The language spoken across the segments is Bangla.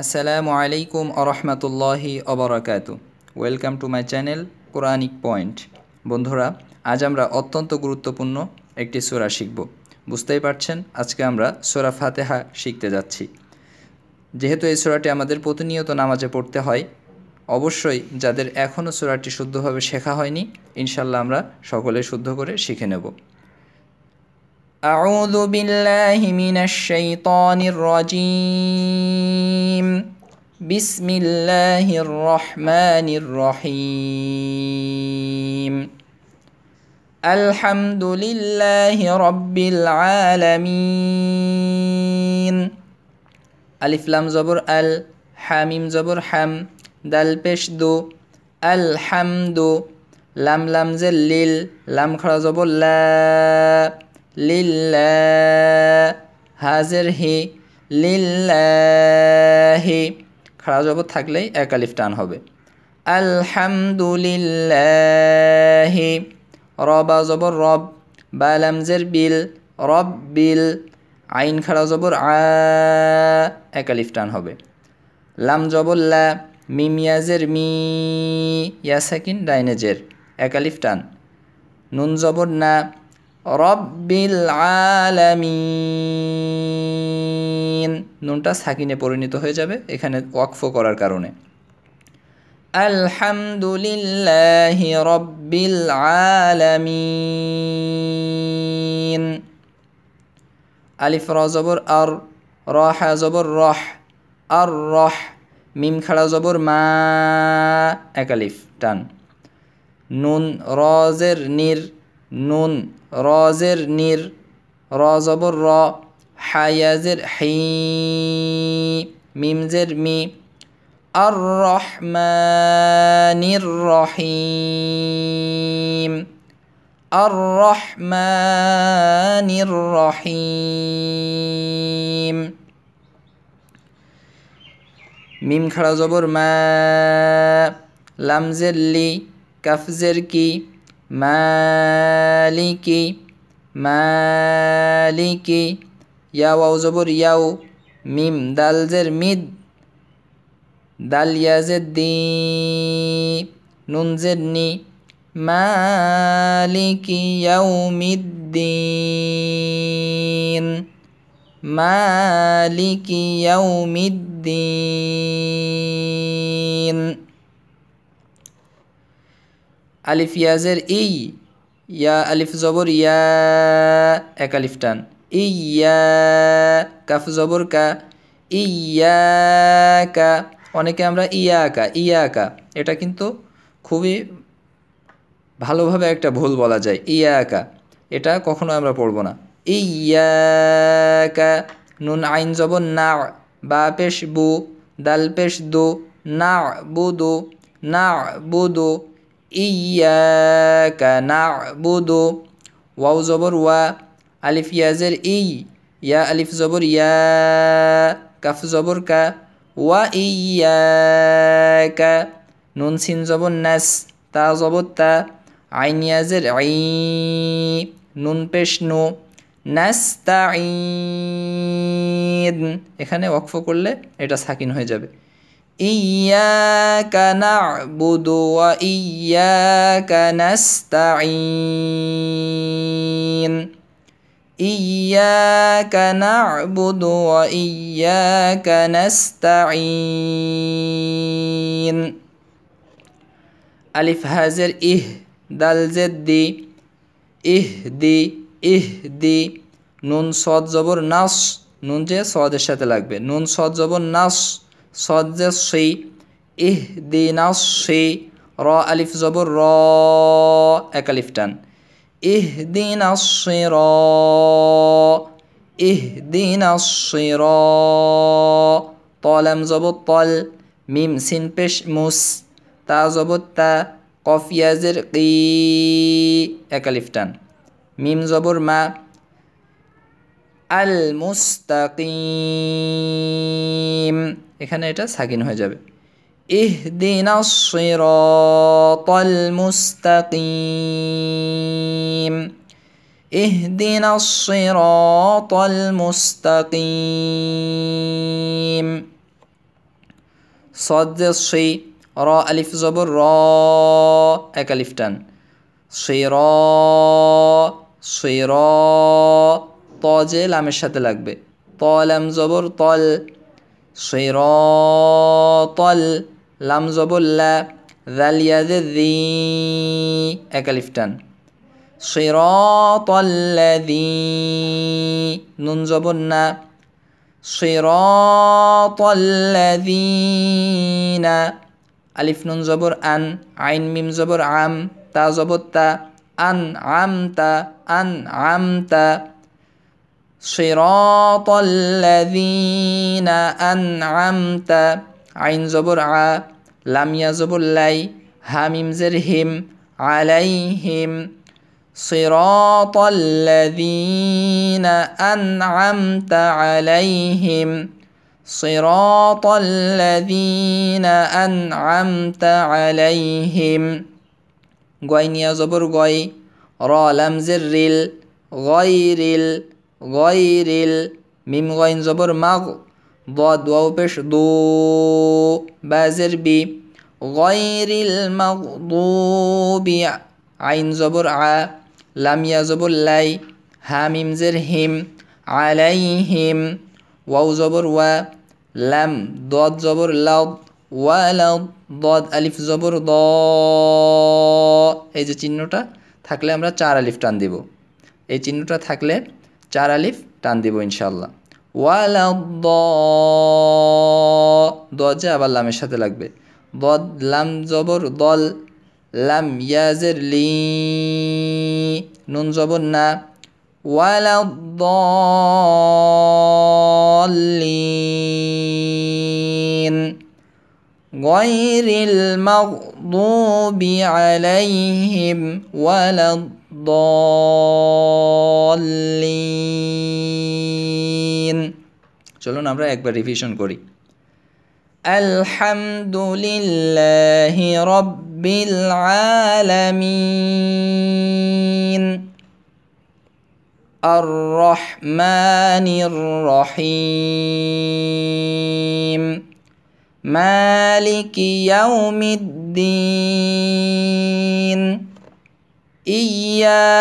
আসসালামু আলাইকুম আরহামতুল্লাহি অবরাকাত welcome to my channel Quranic point বন্ধুরা আজ আমরা অত্যন্ত গুরুত্বপূর্ণ একটি সোরা শিখব বুঝতেই পারছেন আজকে আমরা সোরা ফাতেহা শিখতে যাচ্ছি যেহেতু এই সোরাটি আমাদের প্রতিনিয়ত নামাজে পড়তে হয় অবশ্যই যাদের এখনও সোরাটি শুদ্ধভাবে শেখা হয়নি ইনশাল্লাহ আমরা সকলে শুদ্ধ করে শিখে নেব أعوذ بالله من الشيطان الرجيم بسم الله الرحمن الرحيم الحمد لله رب العالمين ألف لام زبر ال حاميم زبر حم دل بش دو الحمد لم لم زلل لم خرا الله لا লিল্লাহ হাজের হি লিল্লাহি খাড়া জবর থাকলেই একালিফ টান হবে আলহামদুলিল্লাহি রবা জবর রব বালামজের বিল রব বিল আইন খাড়া জবর আ একালিফ টান হবে লাম জবল্লা মিমিয়াজের মি ইয়াসাকিন ডাইনেজের একালিফ টান নুন জবর না রব্বিল নুনটা সাকিনে পরিণত হয়ে যাবে এখানে ওয়াকফ করার কারণে আলহামদুলিল্লাহ রব্বিল আলমিন আলিফ রজবর আর র জবর রহ আর রহ মিম খাড়া জবর মা এক আলিফ টান নুন রজের নির نون رازر نير رازبر را حيازر حي ميمزر مي الرحمن الرحيم الرحمن الرحيم ميم خرزبر ما لمزر لي كفزر كي মালিকি মালিকি ইয়াও আউ জবর ইয়াও মিম দাল জের মিদ দাল ইয়াজের দি নুন জের নি মালিকি ইয়াউমিদ্দিন মালিকি ইয়াউমিদ্দিন আলিফ ইয়াজের ই ইয়া আলিফ জবর ইয়া এক আলিফ টান ইয়া কাফ জবর কা ইয়া কা অনেকে আমরা ইয়া আঁকা ইয়া আঁকা এটা কিন্তু খুবই ভালোভাবে একটা ভুল বলা যায় ইয়া আঁকা এটা কখনো আমরা পড়ব না ইয়া কা নুন আইন জবর না বা পেশ বু দাল পেশ দো না বু দো না বু দো إياك نعبد ওয়াও জবর ওয়া আলিফ ইয়াজের ইয়া আলিফ জবর ইয়া কাফ জবর কা ওয়া ইয়া কা নুন সিন জবর নাস তা জবর তা আইন আই নুন পেশ এখানে ওয়াকফ করলে এটা সাকিন হয়ে যাবে إياك نعبد وإياك نستعين إياك نعبد وإياك نستعين ألف هزر إه دال زد إه دي إه دي নুন সদ জবর নাস নুন যে সদের সাথে লাগবে নুন সদ সজ্জা সে ইহ দিনা সে র আলিফ জবর র এক আলিফ টান ইহ দিনা সে র ইহ দিনা সে র তলাম জবর তল মিম সিন পেশ মুস তা জবর তা কফিয়াজের কি এক আলিফ টান মিম জবর মা আল মুস্তাকিম এখানে এটা সাকিন হয়ে যাবে ইহদিনা সিরাতাল মুস্তাকিম ইহদিনা সিরাতাল মুস্তাকিম সদ সেই র আলিফ জবর র এক আলিফ টান সেই র শ্রী র ত যে লামের সাথে লাগবে ত লাম জবর তল সৈর তল লাম জবর লা দি একালিফটান সৈর তল্লাদি নুন জবর না صراط না আলিফ নুন জবর আন আইন মিম জবর আম তা জবর তা আন আম তা আন আম তা صراط الذين أنعمت عين زبر ع لم يزبر لي هميم زرهم عليهم صراط الذين أنعمت عليهم صراط الذين أنعمت عليهم غين يزبر غي را لم زر غير গয়রিল মিম গইন জবর মাগ দ দোয়াও পেশ দো বাজের বি গয়রিল মাগ দো বি আইন জবর আ লামিয়া জবর লাই হামিম জের হিম আলাইহিম ওয়াও জবর ওয়া লাম দদ জবর লাউ ওয়ালাদ দদ আলিফ জবর দ এই যে চিহ্নটা থাকলে আমরা চার আলিফ টান দেব এই চিহ্নটা থাকলে চার আলিফ টান দিব ইনশাল্লাহ ওয়াল দ আবার লামের সাথে লাগবে দদ লাম জবর দল লাম ইয়াজের লি নুন জবর না ওয়ালা দলিন غير المغضوب عليهم ولا الضالين চলো না আমরা একবার রিভিশন করি الحمد لله رب العالمين الرحمن الرحيم مالك يوم الدين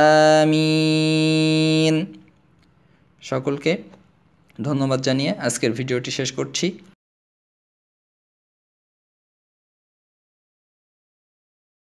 আমিন সকলকে ধন্যবাদ জানিয়ে আজকের ভিডিওটি শেষ করছি